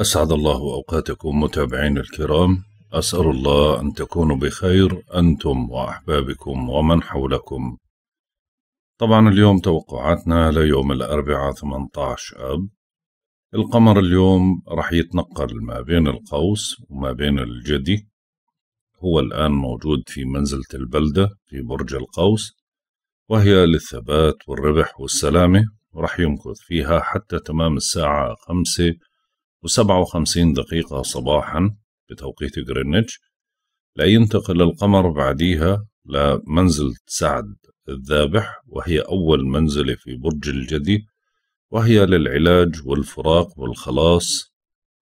أسعد الله أوقاتكم متابعين الكرام أسأل الله أن تكونوا بخير أنتم وأحبابكم ومن حولكم طبعا اليوم توقعاتنا ليوم الأربعاء 18 أب القمر اليوم رح يتنقل ما بين القوس وما بين الجدي هو الآن موجود في منزلة البلدة في برج القوس وهي للثبات والربح والسلامة ورح يمكث فيها حتى تمام الساعة خمسة و57 دقيقة صباحا بتوقيت جرينتش لينتقل القمر بعديها لمنزل سعد الذابح وهي أول منزلة في برج الجدي وهي للعلاج والفراق والخلاص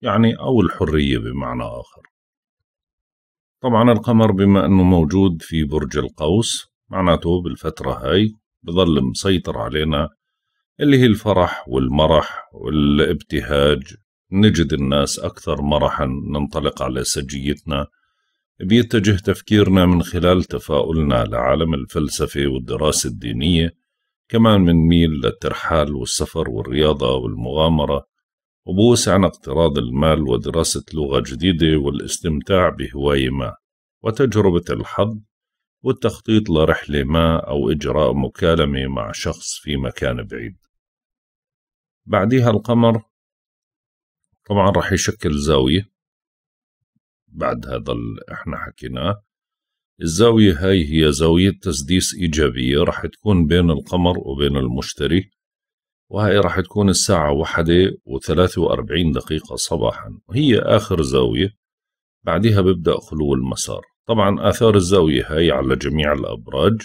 يعني أو الحرية بمعنى آخر طبعا القمر بما أنه موجود في برج القوس معناته بالفترة هاي بظل مسيطر علينا اللي هي الفرح والمرح والابتهاج نجد الناس أكثر مرحا ننطلق على سجيتنا بيتجه تفكيرنا من خلال تفاؤلنا لعالم الفلسفة والدراسة الدينية كمان ميل للترحال والسفر والرياضة والمغامرة وبوسعنا اقتراض المال ودراسة لغة جديدة والاستمتاع بهواية ما وتجربة الحظ والتخطيط لرحلة ما أو إجراء مكالمة مع شخص في مكان بعيد بعدها القمر طبعا راح يشكل زاوية بعد هذا اللي احنا حكيناه الزاوية هاي هي زاوية تسديس إيجابية راح تكون بين القمر وبين المشتري وهي راح تكون الساعة واحدة وثلاثة وأربعين دقيقة صباحا وهي آخر زاوية بعدها ببدأ خلو المسار طبعا آثار الزاوية هاي على جميع الأبراج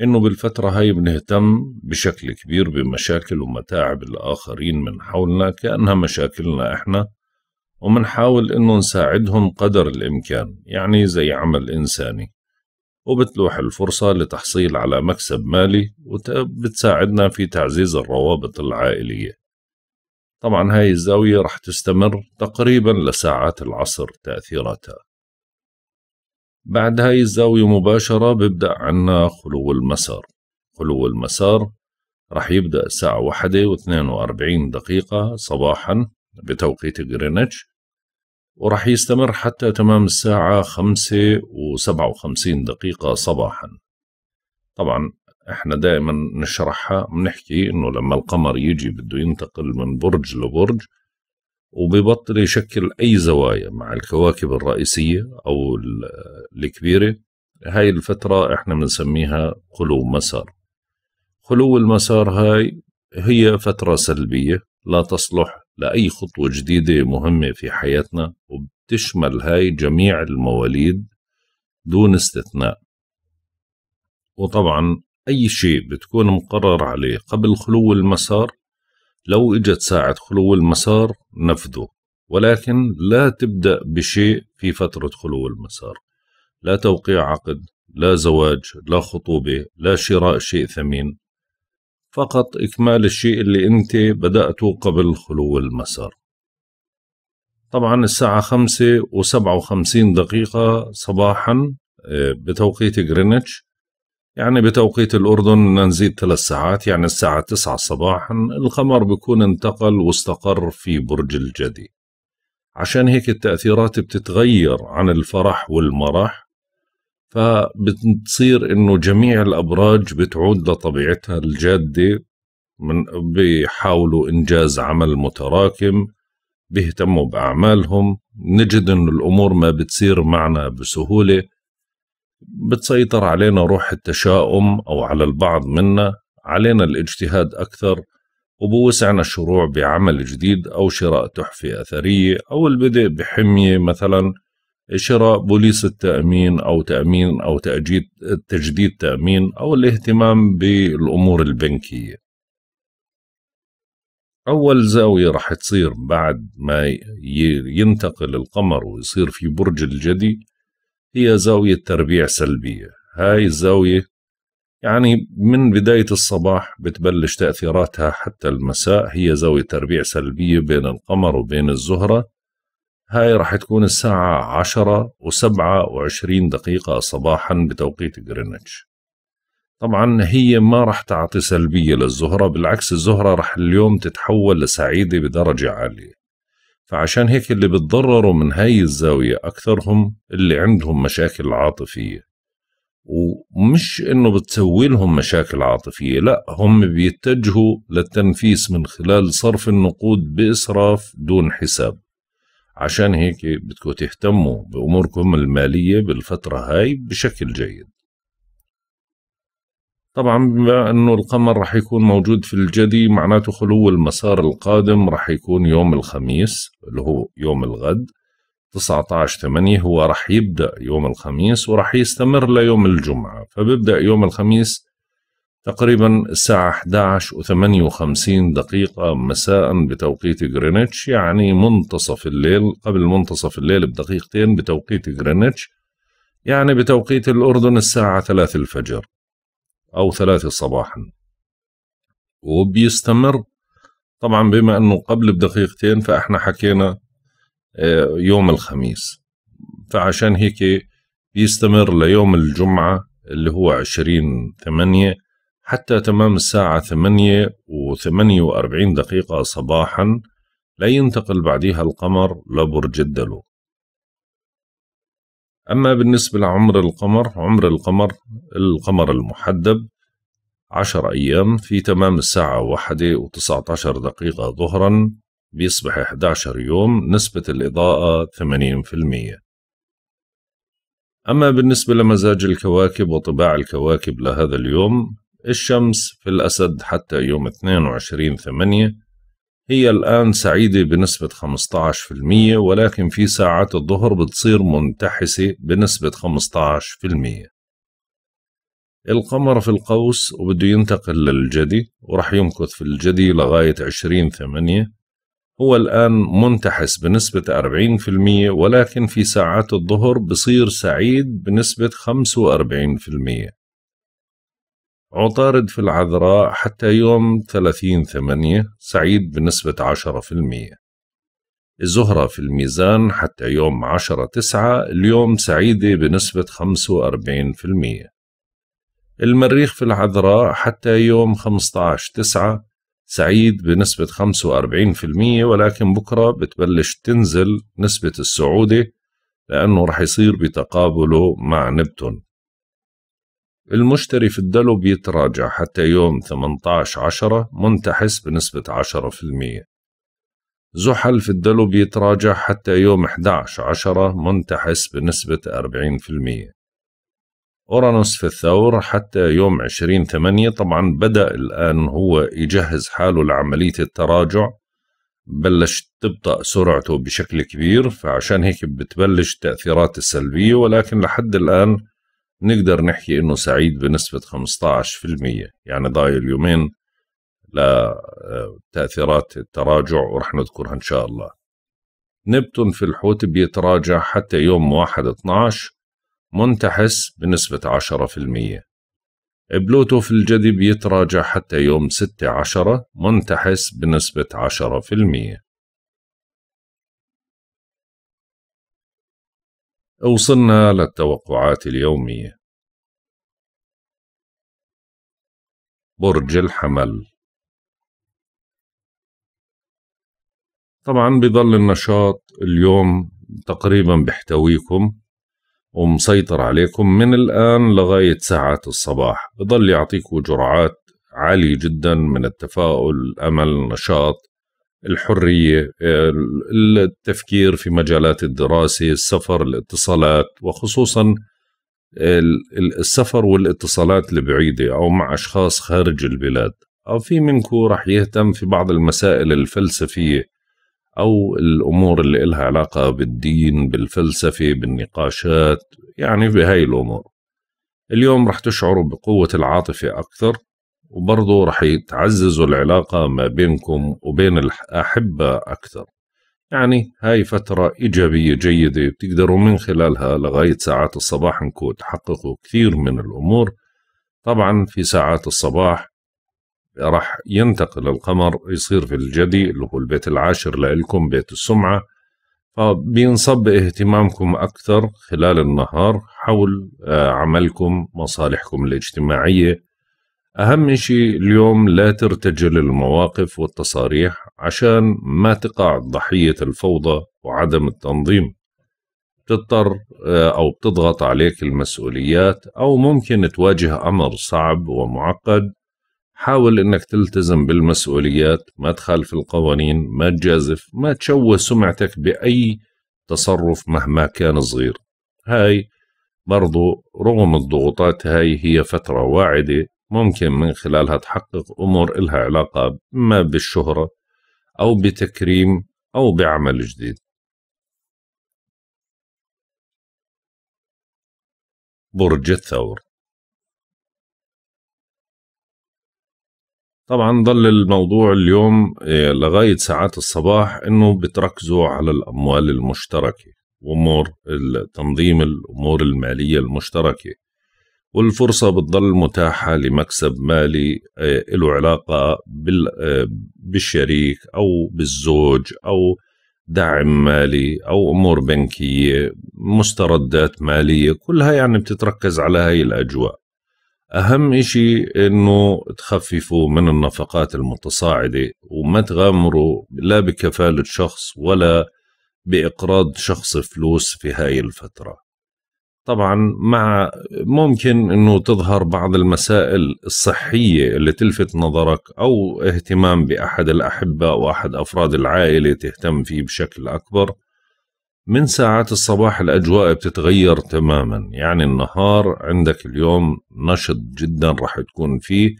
إنه بالفترة هاي بنهتم بشكل كبير بمشاكل ومتاعب الآخرين من حولنا كأنها مشاكلنا إحنا ومنحاول إنه نساعدهم قدر الإمكان يعني زي عمل إنساني وبتلوح الفرصة لتحصيل على مكسب مالي وبتساعدنا في تعزيز الروابط العائلية طبعا هاي الزاوية رح تستمر تقريبا لساعات العصر تأثيراتها بعد هاي الزاوية مباشرة ببدأ عنا خلو المسار خلو المسار رح يبدأ الساعة واحدة واثنين وأربعين دقيقة صباحا بتوقيت غرينتش ورح يستمر حتى تمام الساعة خمسة وسبعة وخمسين دقيقة صباحا طبعا احنا دائما نشرحها بنحكي انه لما القمر يجي بده ينتقل من برج لبرج وببطل يشكل أي زوايا مع الكواكب الرئيسية أو الكبيرة هاي الفترة احنا بنسميها خلو مسار خلو المسار هاي هي فترة سلبية لا تصلح لأي خطوة جديدة مهمة في حياتنا وبتشمل هاي جميع المواليد دون استثناء وطبعا أي شيء بتكون مقرر عليه قبل خلو المسار لو اجت ساعة خلو المسار نفذه ولكن لا تبدأ بشيء في فترة خلو المسار لا توقيع عقد لا زواج لا خطوبة لا شراء شيء ثمين فقط إكمال الشيء اللي أنت بدأته قبل خلو المسار طبعا الساعة خمسة وسبعة وخمسين دقيقة صباحا آه، بتوقيت غرينتش يعني بتوقيت الأردن نزيد ثلاث ساعات يعني الساعة تسعة صباحا القمر بيكون انتقل واستقر في برج الجدي عشان هيك التأثيرات بتتغير عن الفرح والمرح فبتصير انه جميع الابراج بتعود لطبيعتها الجاده من بيحاولوا انجاز عمل متراكم بيهتموا باعمالهم نجد انه الامور ما بتصير معنا بسهوله بتسيطر علينا روح التشاؤم أو على البعض منا علينا الاجتهاد أكثر وبوسعنا الشروع بعمل جديد أو شراء تحفة أثرية أو البدء بحمية مثلا شراء بوليس التامين أو تأمين أو تأجيد تجديد تأمين أو الاهتمام بالأمور البنكية أول زاوية رح تصير بعد ما ينتقل القمر ويصير في برج الجدي هي زاوية تربيع سلبية هاي الزاوية يعني من بداية الصباح بتبلش تأثيراتها حتى المساء هي زاوية تربيع سلبية بين القمر وبين الزهرة هاي رح تكون الساعة عشرة وسبعة وعشرين دقيقة صباحا بتوقيت غرينتش طبعا هي ما رح تعطي سلبية للزهرة بالعكس الزهرة رح اليوم تتحول لسعيدة بدرجة عالية فعشان هيك اللي بتضرروا من هاي الزاوية أكثرهم اللي عندهم مشاكل عاطفية ومش إنه بتسوي لهم مشاكل عاطفية لا هم بيتجهوا للتنفيس من خلال صرف النقود بإسراف دون حساب عشان هيك بدكم تهتموا بأموركم المالية بالفترة هاي بشكل جيد طبعا بما انه القمر راح يكون موجود في الجدي معناته خلو المسار القادم راح يكون يوم الخميس اللي هو يوم الغد 19 8 هو راح يبدا يوم الخميس وراح يستمر ليوم الجمعه فبيبدا يوم الخميس تقريبا الساعة 11 و58 دقيقة مساء بتوقيت جرينتش يعني منتصف الليل قبل منتصف الليل بدقيقتين بتوقيت جرينتش يعني بتوقيت الأردن الساعة 3 الفجر أو ثلاثة صباحا وبيستمر طبعا بما أنه قبل بدقيقتين فإحنا حكينا آه، يوم الخميس فعشان هيك بيستمر ليوم الجمعة اللي هو عشرين ثمانية حتى تمام الساعة ثمانية وثمانية وأربعين دقيقة صباحا لينتقل بعدها القمر لبرج الدلو أما بالنسبة لعمر القمر عمر القمر القمر المحدب عشر أيام في تمام الساعة واحدة وتسعة عشر دقيقة ظهرا بيصبح 11 يوم نسبة الإضاءة 80% أما بالنسبة لمزاج الكواكب وطباع الكواكب لهذا اليوم الشمس في الأسد حتى يوم 22 ثمانية هي الآن سعيدة بنسبة 15% ولكن في ساعات الظهر بتصير منتحسة بنسبة 15% القمر في القوس وبده ينتقل للجدي ورح يمكث في الجدي لغاية 20 ثمانية هو الآن منتحس بنسبة 40% ولكن في ساعات الظهر بصير سعيد بنسبة 45% عطارد في العذراء حتى يوم 30 ثمانية سعيد بنسبة 10% الزهرة في الميزان حتى يوم 10 تسعة اليوم سعيدة بنسبة 45% المريخ في العذراء حتى يوم 15 تسعة سعيد بنسبة 45% ولكن بكرة بتبلش تنزل نسبة السعودة لأنه رح يصير بتقابله مع نبتون المشتري في الدلو بيتراجع حتى يوم 18 عشرة منتحس بنسبة 10% زحل في الدلو بيتراجع حتى يوم 11 عشرة منتحس بنسبة 40% أورانوس في الثور حتى يوم 20 8 طبعا بدأ الآن هو يجهز حاله لعملية التراجع بلش تبطأ سرعته بشكل كبير فعشان هيك بتبلش تأثيرات السلبية ولكن لحد الآن نقدر نحكي انه سعيد بنسبة 15% يعني ضايل يومين لتأثيرات آه، التراجع ورح نذكرها ان شاء الله نبتون في الحوت بيتراجع حتى يوم 1 12 منتحس بنسبة 10% بلوتو في الجدي بيتراجع حتى يوم 6 10 منتحس بنسبة 10% وصلنا للتوقعات اليومية برج الحمل طبعا بضل النشاط اليوم تقريبا بيحتويكم ومسيطر عليكم من الآن لغاية ساعات الصباح بضل يعطيكم جرعات عالية جدا من التفاؤل أمل نشاط الحريه التفكير في مجالات الدراسه السفر الاتصالات وخصوصا السفر والاتصالات البعيده او مع اشخاص خارج البلاد او في منكم رح يهتم في بعض المسائل الفلسفيه او الامور اللي إلها علاقه بالدين بالفلسفه بالنقاشات يعني بهاي الامور اليوم رح تشعروا بقوه العاطفه اكثر وبرضه رح تعززوا العلاقة ما بينكم وبين الأحبة أكثر يعني هاي فترة إيجابية جيدة بتقدروا من خلالها لغاية ساعات الصباح انكم تحققوا كثير من الأمور طبعا في ساعات الصباح راح ينتقل القمر يصير في الجدي اللي هو البيت العاشر لإلكم بيت السمعة فبينصب اهتمامكم أكثر خلال النهار حول آه، عملكم مصالحكم الاجتماعية أهم شيء اليوم لا ترتجل المواقف والتصاريح عشان ما تقع ضحية الفوضى وعدم التنظيم تضطر آه، أو بتضغط عليك المسؤوليات أو ممكن تواجه أمر صعب ومعقد حاول إنك تلتزم بالمسؤوليات ما تخالف القوانين ما تجازف ما تشوه سمعتك بأي تصرف مهما كان صغير هاي برضو رغم الضغوطات هاي هي فترة واعدة ممكن من خلالها تحقق أمور إلها علاقة ما بالشهرة أو بتكريم أو بعمل جديد برج الثور طبعا ظل الموضوع اليوم آه، لغاية ساعات الصباح انه بتركزوا على الاموال المشتركة وامور تنظيم الامور المالية المشتركة والفرصة بتضل متاحة لمكسب مالي آه، له علاقة آه، بالشريك أو بالزوج أو دعم مالي أو أمور بنكية مستردات مالية كلها يعني بتتركز على هاي الأجواء أهم إشي إنه تخففوا من النفقات المتصاعدة وما تغامروا لا بكفالة شخص ولا بإقراض شخص فلوس في هاي الفترة طبعا مع ممكن انه تظهر بعض المسائل الصحيه اللي تلفت نظرك او اهتمام باحد الاحبه او احد افراد العائله تهتم فيه بشكل اكبر من ساعات الصباح الاجواء بتتغير تماما يعني النهار عندك اليوم نشط جدا راح تكون فيه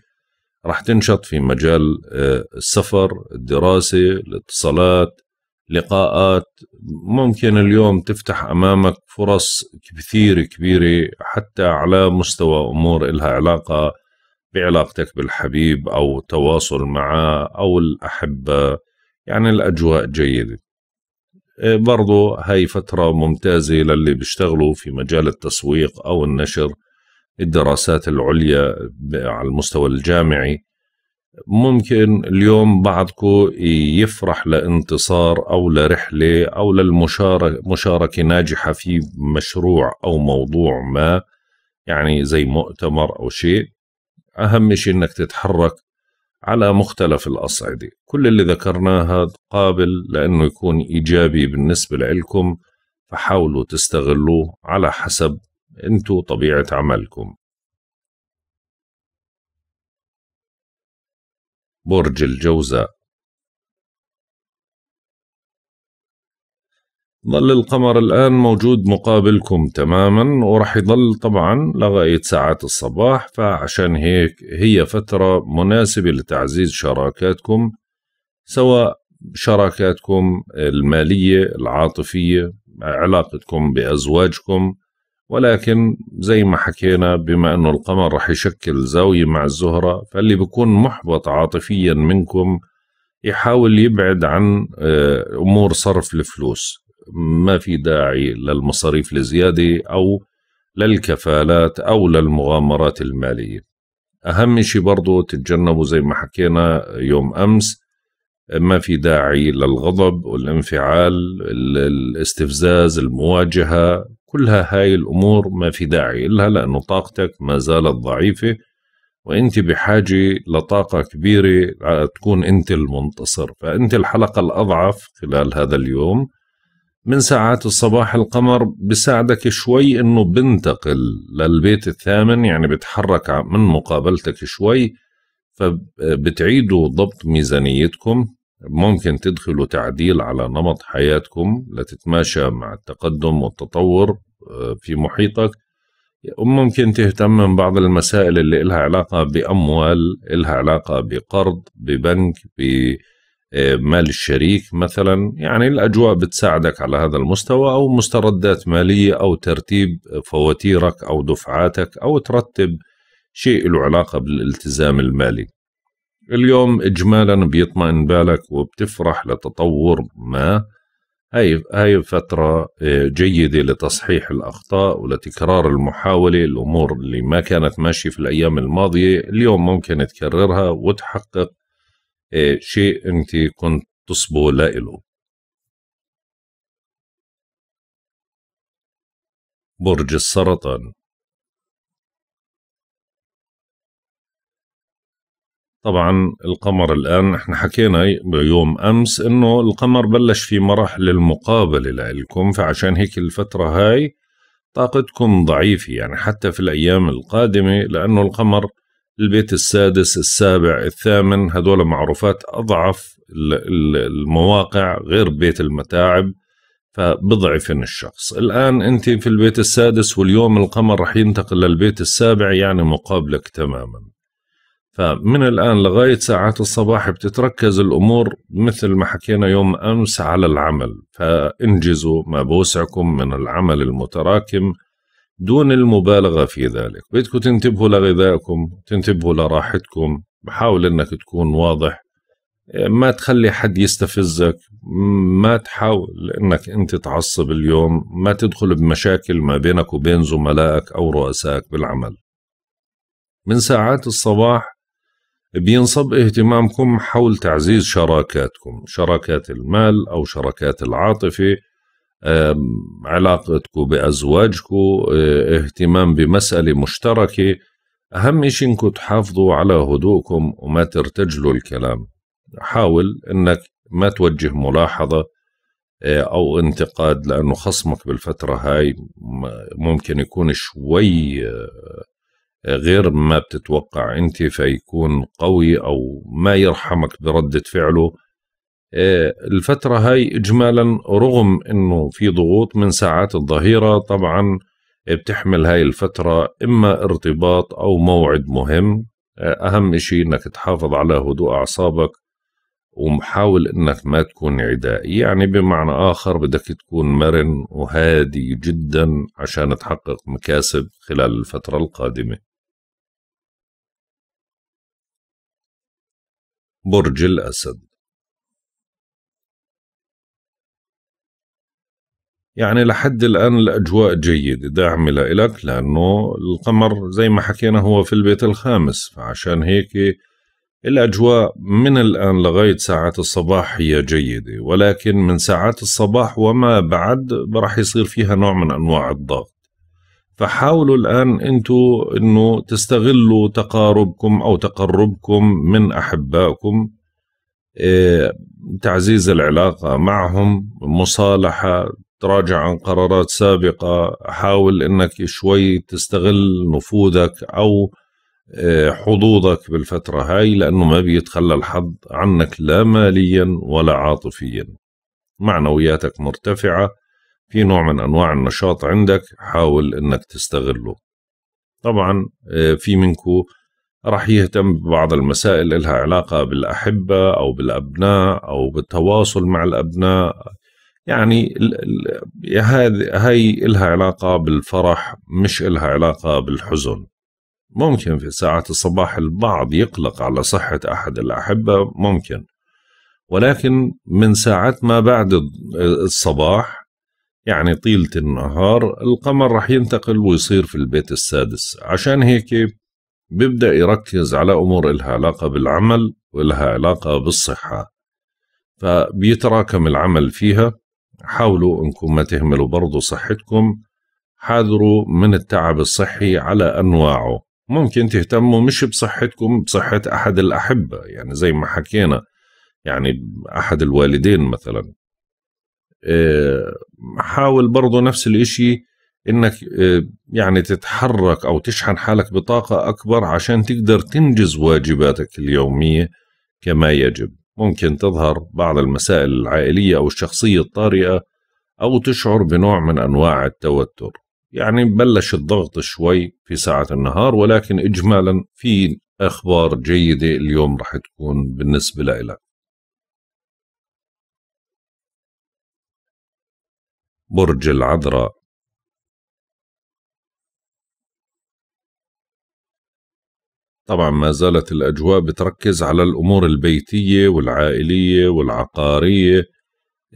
راح تنشط في مجال آه، السفر الدراسه الاتصالات لقاءات ممكن اليوم تفتح امامك فرص كثير كبيره حتى على مستوى امور إلها علاقه بعلاقتك بالحبيب او تواصل معه او الاحبه يعني الاجواء جيده إيه، برضو هاي فتره ممتازه للي بيشتغلوا في مجال التسويق او النشر الدراسات العليا على المستوى الجامعي ممكن اليوم بعضكم يفرح لانتصار او لرحله او للمشاركه ناجحه في مشروع او موضوع ما يعني زي مؤتمر او شيء اهم شيء انك تتحرك على مختلف الاصعده كل اللي ذكرناه هذا قابل لانه يكون ايجابي بالنسبه لكم فحاولوا تستغلوه على حسب انتو طبيعه عملكم برج الجوزاء ظل القمر الآن موجود مقابلكم تماما ورح يظل طبعا لغاية ساعات الصباح فعشان هيك هي فترة مناسبة لتعزيز شراكاتكم سواء شراكاتكم المالية العاطفية علاقتكم بأزواجكم ولكن زي ما حكينا بما أنه القمر رح يشكل زاوية مع الزهرة فاللي بيكون محبط عاطفيا منكم يحاول يبعد عن آه، أمور صرف الفلوس ما في داعي للمصاريف الزيادة أو للكفالات أو للمغامرات المالية أهم شيء برضو تتجنبوا زي ما حكينا يوم أمس ما في داعي للغضب والانفعال الاستفزاز المواجهة كلها هاي الأمور ما في داعي إلها لأنه طاقتك ما زالت ضعيفة وانت بحاجة لطاقة كبيرة تكون انت المنتصر فانت الحلقة الأضعف خلال هذا اليوم من ساعات الصباح القمر بساعدك شوي انه بنتقل للبيت الثامن يعني بتحرك من مقابلتك شوي فبتعيدوا ضبط ميزانيتكم ممكن تدخلوا تعديل على نمط حياتكم لتتماشى مع التقدم والتطور آه، في محيطك وممكن تهتم من بعض المسائل اللي إلها علاقة بأموال إلها علاقة بقرض ببنك بمال آه، الشريك مثلا يعني الأجواء بتساعدك على هذا المستوى أو مستردات مالية أو ترتيب فواتيرك أو دفعاتك أو ترتب شيء له علاقة بالالتزام المالي اليوم اجمالا بيطمئن بالك وبتفرح لتطور ما هاي هاي فترة آه، جيدة لتصحيح الأخطاء ولتكرار المحاولة الأمور اللي ما كانت ماشية في الأيام الماضية اليوم ممكن تكررها وتحقق آه، شيء أنت كنت تصبو لإله برج السرطان طبعا القمر الآن احنا حكينا يوم أمس إنه القمر بلش في مراحل المقابلة لإلكم فعشان هيك الفترة هاي طاقتكم ضعيفة يعني حتى في الأيام القادمة لأنه القمر البيت السادس السابع الثامن هذول معروفات أضعف المواقع غير بيت المتاعب فبضعفن الشخص الآن أنت في البيت السادس واليوم القمر رح ينتقل للبيت السابع يعني مقابلك تماماً فمن الآن لغاية ساعات الصباح بتتركز الأمور مثل ما حكينا يوم أمس على العمل فانجزوا ما بوسعكم من العمل المتراكم دون المبالغة في ذلك بدكم تنتبهوا لغذائكم تنتبهوا لراحتكم بحاول أنك تكون واضح ما تخلي حد يستفزك ما تحاول انك انت تعصب اليوم ما تدخل بمشاكل ما بينك وبين زملائك او رؤسائك بالعمل من ساعات الصباح بينصب اهتمامكم حول تعزيز شراكاتكم شراكات المال أو شراكات العاطفة علاقتكم بأزواجكم آه، اهتمام بمسألة مشتركة أهم شيء إنكم تحافظوا على هدوءكم وما ترتجلوا الكلام حاول إنك ما توجه ملاحظة آه، أو انتقاد لأنه خصمك بالفترة هاي ممكن يكون شوي آه، غير ما بتتوقع انت فيكون قوي او ما يرحمك برده فعله آه، الفترة هاي إجمالا رغم أنه في ضغوط من ساعات الظهيرة طبعا بتحمل هاي الفترة إما ارتباط أو موعد مهم آه، أهم إشي أنك تحافظ على هدوء أعصابك ومحاول أنك ما تكون عدائي يعني بمعنى آخر بدك تكون مرن وهادي جدا عشان تحقق مكاسب خلال الفترة القادمة برج الأسد يعني لحد الآن الأجواء جيدة داعمة لإلك لأنه القمر زي ما حكينا هو في البيت الخامس فعشان هيك الأجواء من الآن لغاية ساعات الصباح هي جيدة ولكن من ساعات الصباح وما بعد راح يصير فيها نوع من أنواع الضغط فحاولوا الآن أنتوا أنه تستغلوا تقاربكم أو تقربكم من أحبائكم إيه، تعزيز العلاقة معهم مصالحة تراجع عن قرارات سابقة حاول أنك شوي تستغل نفوذك أو إيه، حظوظك بالفترة هاي لأنه ما بيتخلى الحظ عنك لا ماليا ولا عاطفيا معنوياتك مرتفعة في نوع من انواع النشاط عندك حاول انك تستغله طبعا آه، في منكو راح يهتم ببعض المسائل إلها علاقة بالأحبة أو بالأبناء أو بالتواصل مع الأبناء يعني هاي إلها علاقة بالفرح مش إلها علاقة بالحزن ممكن في ساعات الصباح البعض يقلق على صحة أحد الأحبة ممكن ولكن من ساعات ما بعد آه، الصباح يعني طيلة النهار القمر رح ينتقل ويصير في البيت السادس عشان هيك بيبدأ يركز على أمور إلها علاقة بالعمل وإلها علاقة بالصحة فبيتراكم العمل فيها حاولوا انكم ما تهملوا برضو صحتكم حاذروا من التعب الصحي على انواعه ممكن تهتموا مش بصحتكم بصحة احد الاحبة يعني زي ما حكينا يعني احد الوالدين مثلا آه، حاول برضه نفس الإشي انك آه، يعني تتحرك او تشحن حالك بطاقه اكبر عشان تقدر تنجز واجباتك اليوميه كما يجب ممكن تظهر بعض المسائل العائليه او الشخصيه الطارئه او تشعر بنوع من انواع التوتر يعني بلش الضغط شوي في ساعه النهار ولكن اجمالا في اخبار جيده اليوم رح تكون بالنسبه لك برج العذراء طبعا ما زالت الأجواء بتركز على الأمور البيتية والعائلية والعقارية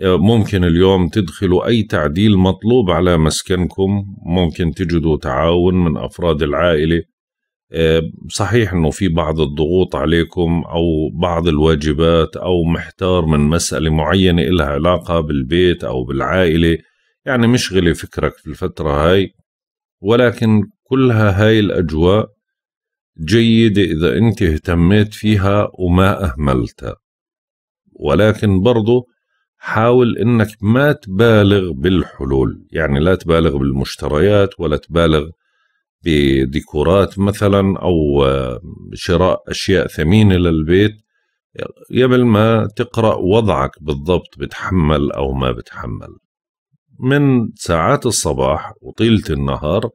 ممكن اليوم تدخلوا أي تعديل مطلوب على مسكنكم ممكن تجدوا تعاون من أفراد العائلة صحيح أنه في بعض الضغوط عليكم أو بعض الواجبات أو محتار من مسألة معينة إلها علاقة بالبيت أو بالعائلة يعني مشغلة فكرك في الفترة هاي ولكن كلها هاي الأجواء جيدة إذا أنت اهتميت فيها وما أهملتها ولكن برضو حاول أنك ما تبالغ بالحلول يعني لا تبالغ بالمشتريات ولا تبالغ بديكورات مثلا أو شراء أشياء ثمينة للبيت قبل ما تقرأ وضعك بالضبط بتحمل أو ما بتحمل من ساعات الصباح وطيلة النهار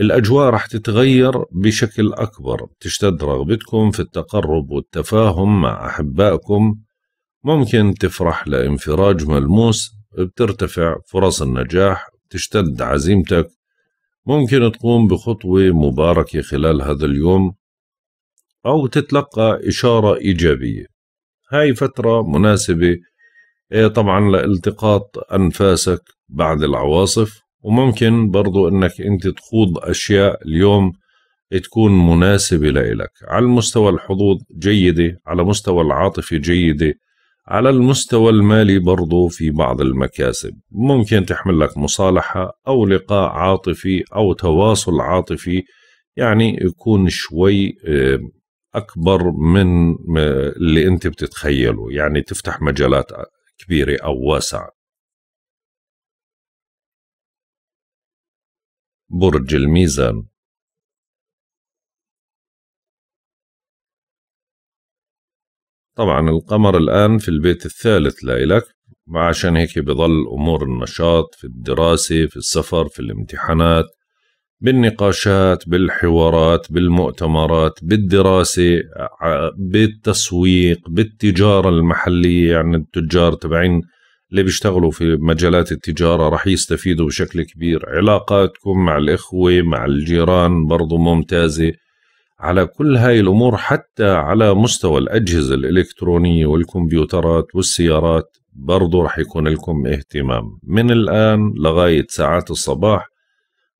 الأجواء رح تتغير بشكل أكبر تشتد رغبتكم في التقرب والتفاهم مع أحبائكم ممكن تفرح لانفراج ملموس بترتفع فرص النجاح تشتد عزيمتك ممكن تقوم بخطوة مباركة خلال هذا اليوم أو تتلقى إشارة إيجابية هاي فترة مناسبة إيه، طبعا لالتقاط أنفاسك بعد العواصف وممكن برضو أنك أنت تخوض أشياء اليوم تكون مناسبة لإلك على المستوى الحظوظ جيدة على مستوى العاطفة جيدة على المستوى المالي برضو في بعض المكاسب ممكن تحمل لك مصالحة أو لقاء عاطفي أو تواصل عاطفي يعني يكون شوي آه، أكبر من آه، اللي أنت بتتخيله يعني تفتح مجالات كبيرة أو واسعة برج الميزان طبعا القمر الآن في البيت الثالث لإلك عشان هيك بظل أمور النشاط في الدراسة في السفر في الامتحانات بالنقاشات بالحوارات بالمؤتمرات بالدراسة بالتسويق بالتجارة المحلية يعني التجار تبعين اللي بيشتغلوا في مجالات التجارة رح يستفيدوا بشكل كبير علاقاتكم مع الإخوة مع الجيران برضو ممتازة على كل هاي الأمور حتى على مستوى الأجهزة الإلكترونية والكمبيوترات والسيارات برضو رح يكون لكم اهتمام من الآن لغاية ساعات الصباح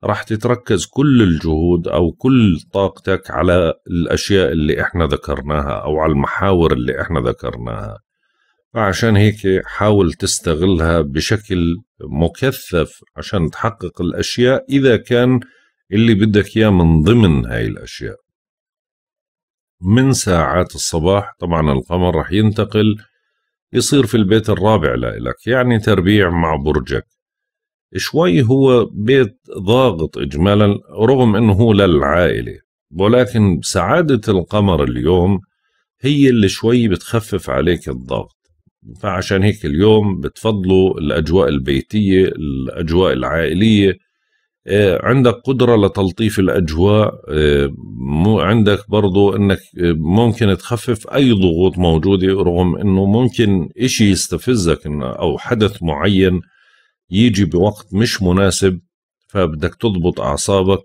راح تتركز كل الجهود او كل طاقتك على الاشياء اللي احنا ذكرناها او على المحاور اللي احنا ذكرناها فعشان هيك حاول تستغلها بشكل مكثف عشان تحقق الاشياء اذا كان اللي بدك اياه من ضمن هاي الاشياء من ساعات الصباح طبعا القمر راح ينتقل يصير في البيت الرابع لإلك يعني تربيع مع برجك شوي هو بيت ضاغط إجمالا رغم أنه هو للعائلة ولكن سعادة القمر اليوم هي اللي شوي بتخفف عليك الضغط فعشان هيك اليوم بتفضلوا الأجواء البيتية الأجواء العائلية آه، عندك قدرة لتلطيف الأجواء آه، مو عندك برضو أنك آه، ممكن تخفف أي ضغوط موجودة رغم أنه ممكن إشي يستفزك أو حدث معين يجي بوقت مش مناسب فبدك تضبط اعصابك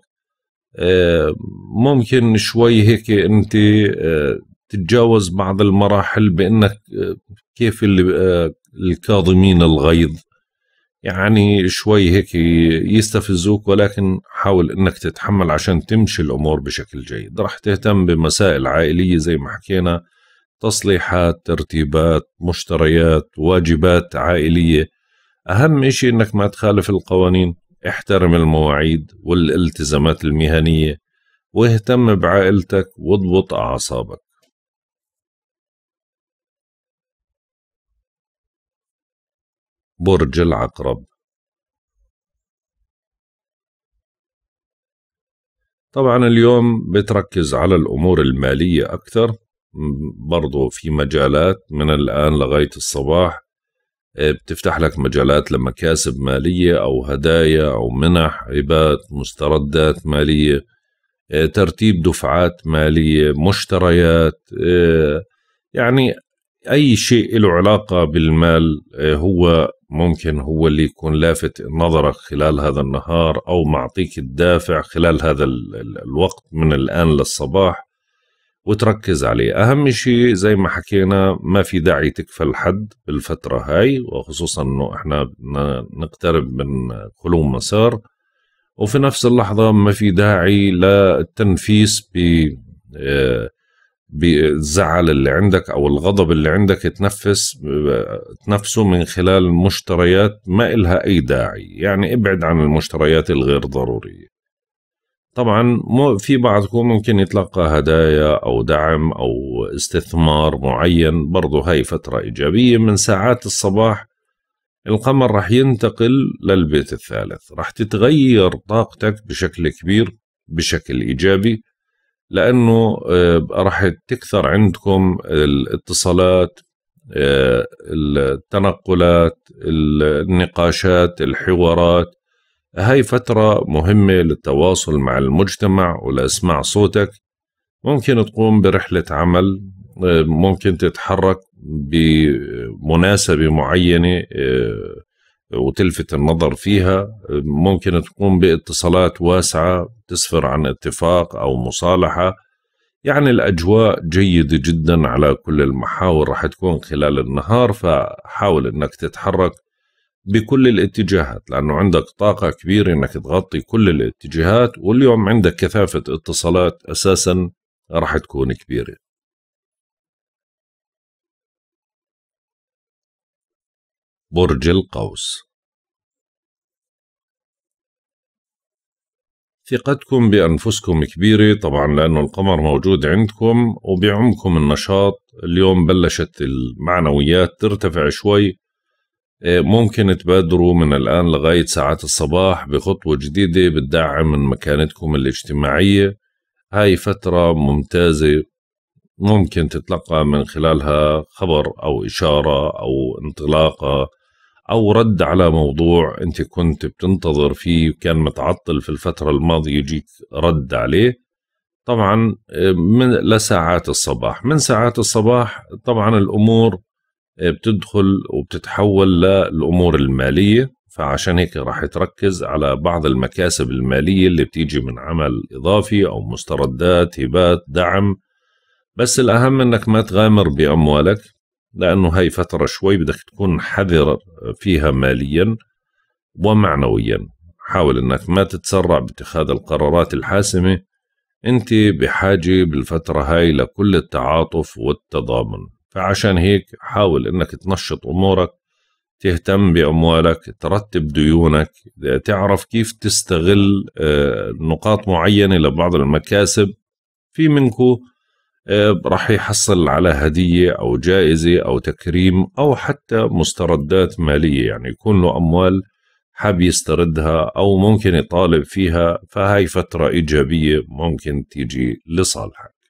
آه، ممكن شوي هيك انت آه، تتجاوز بعض المراحل بانك آه، كيف اللي الكاظمين الغيظ يعني شوي هيك يستفزوك ولكن حاول انك تتحمل عشان تمشي الامور بشكل جيد راح تهتم بمسائل عائليه زي ما حكينا تصليحات ترتيبات مشتريات واجبات عائليه أهم إشي إنك ما تخالف القوانين احترم المواعيد والالتزامات المهنية واهتم بعائلتك واضبط أعصابك برج العقرب طبعا اليوم بتركز على الأمور المالية أكثر برضو في مجالات من الآن لغاية الصباح إيه، بتفتح لك مجالات لمكاسب مالية أو هدايا أو منح عبات مستردات مالية إيه، ترتيب دفعات مالية مشتريات إيه، يعني أي شيء له علاقة بالمال هو ممكن هو اللي يكون لافت نظرك خلال هذا النهار أو معطيك الدافع خلال هذا الوقت من الآن للصباح وتركز عليه أهم شيء زي ما حكينا ما في داعي تكفل حد بالفترة هاي وخصوصا أنه إحنا نقترب من قلوم مسار وفي نفس اللحظة ما في داعي للتنفيس ب آه، بالزعل اللي عندك او الغضب اللي عندك تنفس تنفسه من خلال مشتريات ما إلها اي داعي يعني ابعد عن المشتريات الغير ضروريه طبعا في بعضكم ممكن يتلقى هدايا أو دعم أو استثمار معين برضو هاي فترة إيجابية من ساعات الصباح القمر رح ينتقل للبيت الثالث رح تتغير طاقتك بشكل كبير بشكل إيجابي لأنه آه، رح تكثر عندكم الاتصالات آه، التنقلات النقاشات الحوارات هاي فترة مهمة للتواصل مع المجتمع ولإسماع صوتك ممكن تقوم برحلة عمل ممكن تتحرك بمناسبة معينة آه، وتلفت النظر فيها ممكن تقوم باتصالات واسعة تسفر عن اتفاق أو مصالحة يعني الأجواء جيدة جدا على كل المحاور رح تكون خلال النهار فحاول أنك تتحرك بكل الاتجاهات لأنه عندك طاقة كبيرة أنك تغطي كل الاتجاهات واليوم عندك كثافة اتصالات أساسا راح تكون كبيرة برج القوس ثقتكم بأنفسكم كبيرة طبعا لأنه القمر موجود عندكم وبيعمكم النشاط اليوم بلشت المعنويات ترتفع شوي إيه، ممكن تبادروا من الآن لغاية ساعات الصباح بخطوة جديدة بتدعم من مكانتكم الاجتماعية هاي فترة ممتازة ممكن تتلقى من خلالها خبر أو إشارة أو انطلاقة أو رد على موضوع أنت كنت بتنتظر فيه وكان متعطل في الفترة الماضية يجيك رد عليه طبعا إيه، من لساعات الصباح من ساعات الصباح طبعا الأمور بتدخل وبتتحول للامور الماليه فعشان هيك راح تركز على بعض المكاسب الماليه اللي بتيجي من عمل اضافي او مستردات هبات دعم بس الاهم انك ما تغامر باموالك لانه هاي فتره شوي بدك تكون حذر فيها ماليا ومعنويا حاول انك ما تتسرع باتخاذ القرارات الحاسمه انت بحاجه بالفتره هاي لكل التعاطف والتضامن فعشان هيك حاول انك تنشط امورك تهتم باموالك ترتب ديونك تعرف كيف تستغل آه، نقاط معينه لبعض المكاسب في منكو آه، راح يحصل على هديه او جائزه او تكريم او حتى مستردات ماليه يعني يكون له اموال حاب يستردها او ممكن يطالب فيها فهاي فتره ايجابيه ممكن تيجي لصالحك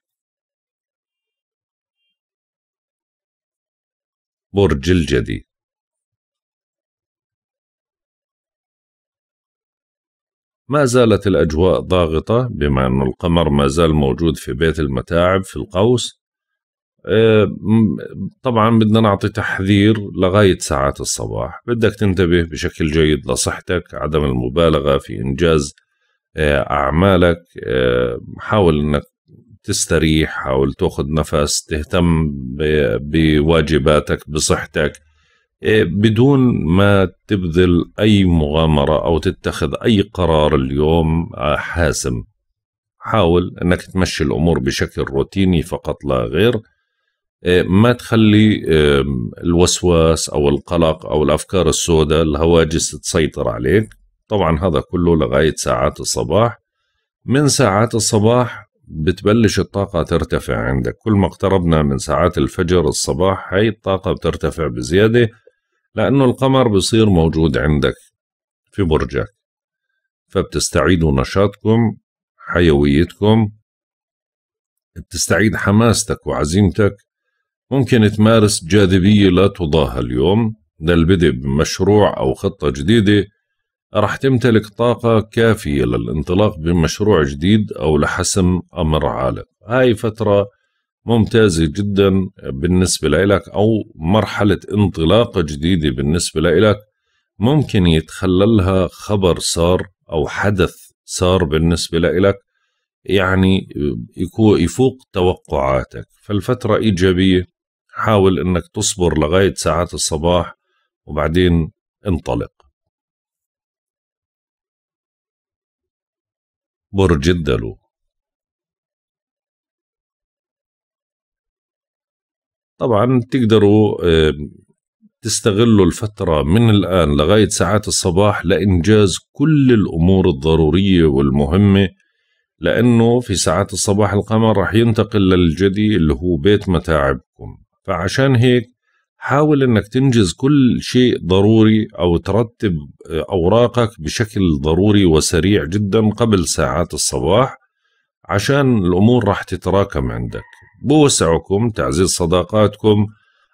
برج الجدي ما زالت الأجواء ضاغطة بما أن القمر ما زال موجود في بيت المتاعب في القوس آه، طبعا بدنا نعطي تحذير لغاية ساعات الصباح بدك تنتبه بشكل جيد لصحتك عدم المبالغة في إنجاز آه، أعمالك آه، حاول أنك تستريح حاول تاخذ نفس تهتم بواجباتك بصحتك إيه، بدون ما تبذل أي مغامرة أو تتخذ أي قرار اليوم آه، حاسم حاول أنك تمشي الأمور بشكل روتيني فقط لا غير إيه، ما تخلي الوسواس أو القلق أو الأفكار السوداء الهواجس تسيطر عليك طبعا هذا كله لغاية ساعات الصباح من ساعات الصباح بتبلش الطاقة ترتفع عندك كل ما اقتربنا من ساعات الفجر الصباح هاي الطاقة بترتفع بزيادة لأنه القمر بصير موجود عندك في برجك فبتستعيدوا نشاطكم حيويتكم بتستعيد حماستك وعزيمتك ممكن تمارس جاذبية لا تضاهى اليوم للبدء بمشروع أو خطة جديدة راح تمتلك طاقة كافية للانطلاق بمشروع جديد أو لحسم أمر عالق هاي فترة ممتازة جدا بالنسبة لإلك أو مرحلة انطلاقة جديدة بالنسبة لإلك ممكن يتخللها خبر صار أو حدث صار بالنسبة لإلك يعني يفوق توقعاتك فالفترة إيجابية حاول أنك تصبر لغاية ساعات الصباح وبعدين انطلق برج الدلو طبعا تقدروا تستغلوا الفترة من الآن لغاية ساعات الصباح لإنجاز كل الأمور الضرورية والمهمة لأنه في ساعات الصباح القمر رح ينتقل للجدي اللي هو بيت متاعبكم فعشان هيك حاول انك تنجز كل شيء ضروري او ترتب آه، اوراقك بشكل ضروري وسريع جدا قبل ساعات الصباح عشان الامور راح تتراكم عندك بوسعكم تعزيز صداقاتكم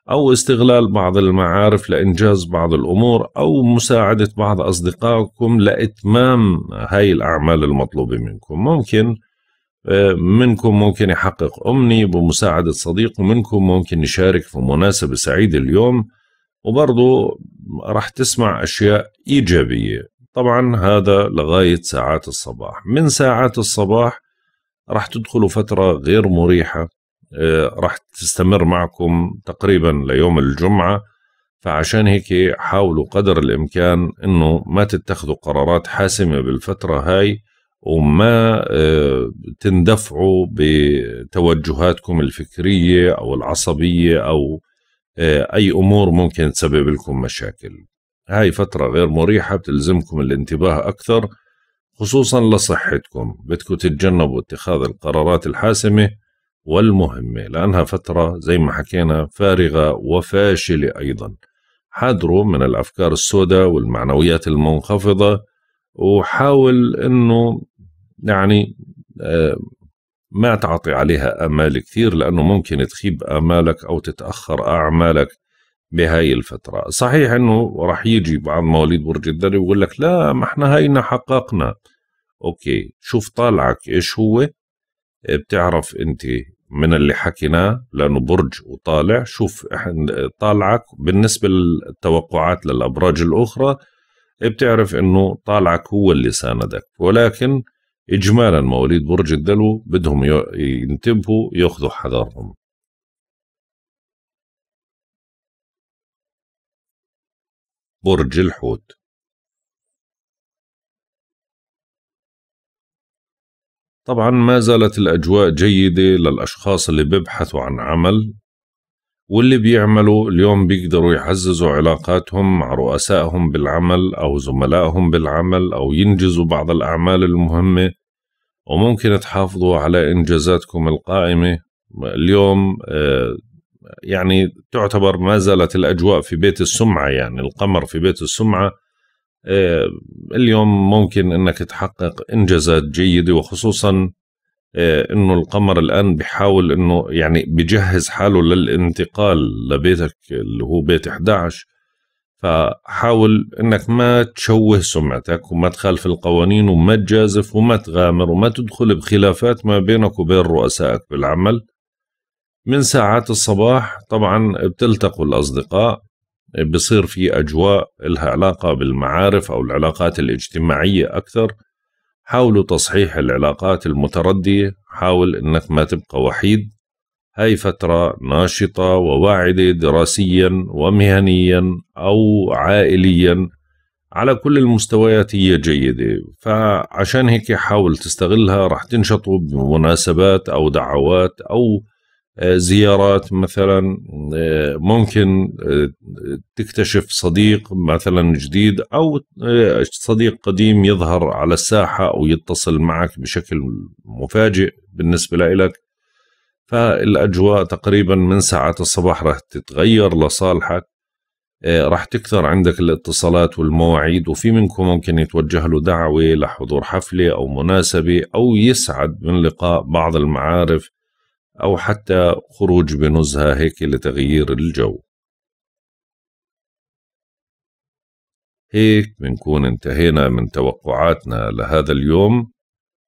او استغلال بعض المعارف لانجاز بعض الامور او مساعده بعض اصدقائكم لاتمام هاي الاعمال المطلوبه منكم ممكن منكم ممكن يحقق أمني بمساعدة صديق ومنكم ممكن يشارك في مناسبة سعيدة اليوم وبرضه راح تسمع أشياء إيجابية طبعا هذا لغاية ساعات الصباح من ساعات الصباح راح تدخلوا فترة غير مريحة آه، راح تستمر معكم تقريبا ليوم الجمعة فعشان هيك حاولوا قدر الإمكان أنه ما تتخذوا قرارات حاسمة بالفترة هاي وما آه، تندفعوا بتوجهاتكم الفكرية أو العصبية أو آه، أي أمور ممكن تسبب لكم مشاكل هاي فترة غير مريحة بتلزمكم الانتباه أكثر خصوصا لصحتكم بدكم تتجنبوا اتخاذ القرارات الحاسمة والمهمة لأنها فترة زي ما حكينا فارغة وفاشلة أيضا حذروا من الأفكار السوداء والمعنويات المنخفضة وحاول انه يعني آه، ما تعطي عليها امال كثير لانه ممكن تخيب امالك او تتاخر اعمالك بهاي الفترة صحيح انه راح يجي بعض مواليد برج الدلو ويقول لك لا ما احنا هينا حققنا اوكي شوف طالعك ايش هو بتعرف انت من اللي حكيناه لانه برج وطالع شوف طالعك بالنسبة للتوقعات للابراج الاخرى إيه، بتعرف انه طالعك هو اللي ساندك ولكن اجمالا مواليد برج الدلو بدهم ينتبهوا ياخذوا حذرهم برج الحوت طبعا ما زالت الأجواء جيدة للأشخاص اللي بيبحثوا عن عمل واللي بيعملوا اليوم بيقدروا يعززوا علاقاتهم مع رؤسائهم بالعمل أو زملائهم بالعمل أو ينجزوا بعض الأعمال المهمة وممكن تحافظوا على إنجازاتكم القائمة اليوم آه، يعني تعتبر ما زالت الأجواء في بيت السمعة يعني القمر في بيت السمعة آه، اليوم ممكن أنك تحقق إنجازات جيدة وخصوصا آه، انه القمر الان بحاول انه يعني بجهز حاله للانتقال لبيتك اللي هو بيت 11 فحاول انك ما تشوه سمعتك وما تخالف القوانين وما تجازف وما تغامر وما تدخل بخلافات ما بينك وبين رؤسائك بالعمل من ساعات الصباح طبعا بتلتقوا الاصدقاء بصير في اجواء لها علاقه بالمعارف او العلاقات الاجتماعيه اكثر حاولوا تصحيح العلاقات المتردية حاول أنك ما تبقى وحيد هاي فترة ناشطة وواعدة دراسيا ومهنيا أو عائليا على كل المستويات هي جيدة فعشان هيك حاول تستغلها رح تنشطوا بمناسبات أو دعوات أو زيارات مثلا ممكن تكتشف صديق مثلا جديد او صديق قديم يظهر على الساحه او يتصل معك بشكل مفاجئ بالنسبه لك فالاجواء تقريبا من ساعات الصباح راح تتغير لصالحك راح تكثر عندك الاتصالات والمواعيد وفي منكم ممكن يتوجه له دعوه لحضور حفله او مناسبه او يسعد من لقاء بعض المعارف أو حتى خروج بنزهة هيك لتغيير الجو هيك بنكون انتهينا من توقعاتنا لهذا اليوم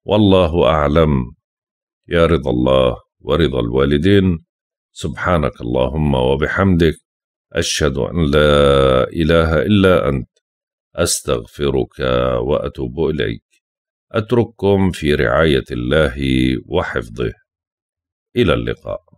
والله أعلم يا رضا الله ورضا الوالدين سبحانك اللهم وبحمدك أشهد أن لا إله إلا أنت أستغفرك وأتوب إليك أترككم في رعاية الله وحفظه إلى اللقاء